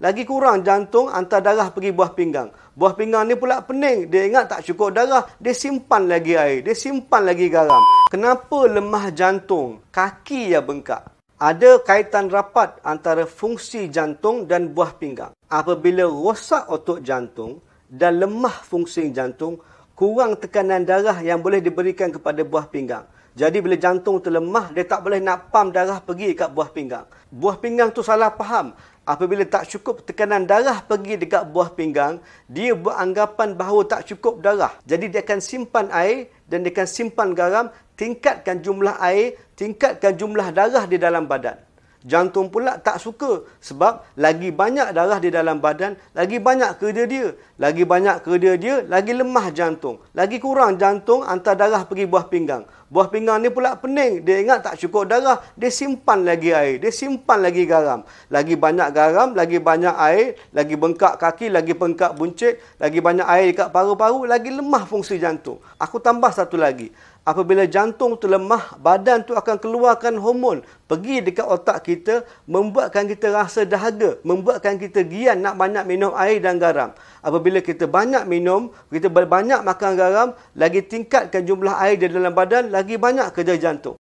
Lagi kurang jantung hantar darah pergi buah pinggang. Buah pinggang ni pula pening. Dia ingat tak cukup darah. Dia simpan lagi air. Dia simpan lagi garam. Kenapa lemah jantung? Kaki yang bengkak. Ada kaitan rapat antara fungsi jantung dan buah pinggang. Apabila rosak otot jantung dan lemah fungsi jantung, kurang tekanan darah yang boleh diberikan kepada buah pinggang. Jadi bila jantung tu lemah, dia tak boleh nak pam darah pergi kat buah pinggang. Buah pinggang tu salah faham. Apabila tak cukup tekanan darah pergi dekat buah pinggang, dia buat anggapan bahawa tak cukup darah. Jadi dia akan simpan air dan dia akan simpan garam, tingkatkan jumlah air, tingkatkan jumlah darah di dalam badan. Jantung pula tak suka sebab lagi banyak darah di dalam badan, lagi banyak kerja dia. Lagi banyak kerja dia, lagi lemah jantung. Lagi kurang jantung antara darah pergi buah pinggang. Buah pinggang ni pula pening. Dia ingat tak cukup darah, dia simpan lagi air. Dia simpan lagi garam. Lagi banyak garam, lagi banyak air, lagi bengkak kaki, lagi bengkak buncit, lagi banyak air dekat paru-paru, lagi lemah fungsi jantung. Aku tambah satu lagi. Apabila jantung tu lemah, badan tu akan keluarkan hormon pergi dekat otak kita kita, membuatkan kita rasa dahaga, membuatkan kita gian nak banyak minum air dan garam. Apabila kita banyak minum, kita banyak makan garam, lagi tingkatkan jumlah air di dalam badan, lagi banyak kerja jantung.